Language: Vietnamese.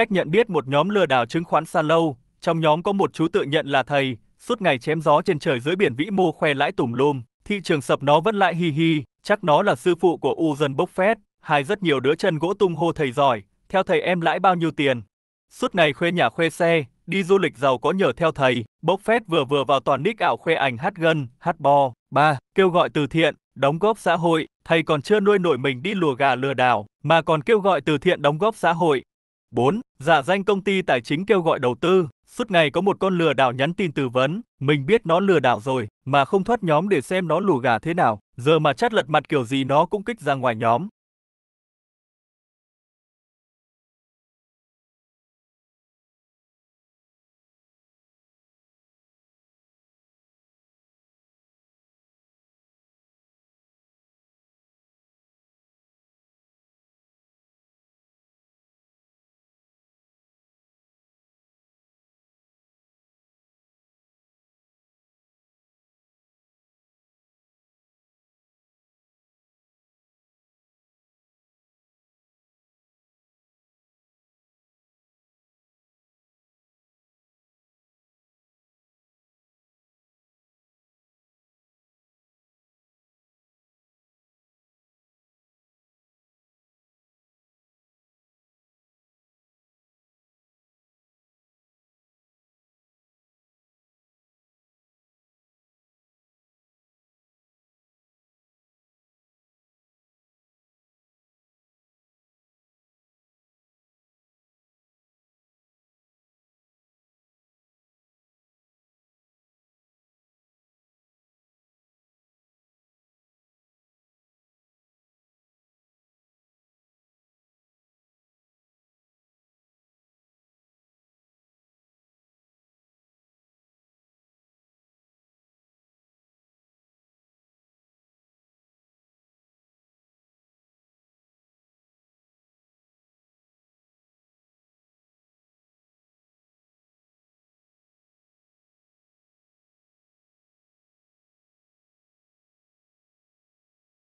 Cách nhận biết một nhóm lừa đảo chứng khoán xa lâu, trong nhóm có một chú tự nhận là thầy, suốt ngày chém gió trên trời dưới biển vĩ mô khoe lãi tùm lum, thị trường sập nó vẫn lại hi hi, chắc nó là sư phụ của Warren Buffett, hai rất nhiều đứa chân gỗ tung hô thầy giỏi, theo thầy em lãi bao nhiêu tiền. Suốt ngày khoe nhà khoe xe, đi du lịch giàu có nhờ theo thầy, Buffett vừa vừa vào toàn nick ảo khoe ảnh hát gân, hát bo ba, kêu gọi từ thiện, đóng góp xã hội, thầy còn chưa nuôi nổi mình đi lùa gà lừa đảo, mà còn kêu gọi từ thiện đóng góp xã hội, 4. Giả danh công ty tài chính kêu gọi đầu tư, suốt ngày có một con lừa đảo nhắn tin tư vấn, mình biết nó lừa đảo rồi, mà không thoát nhóm để xem nó lù gà thế nào, giờ mà chát lật mặt kiểu gì nó cũng kích ra ngoài nhóm.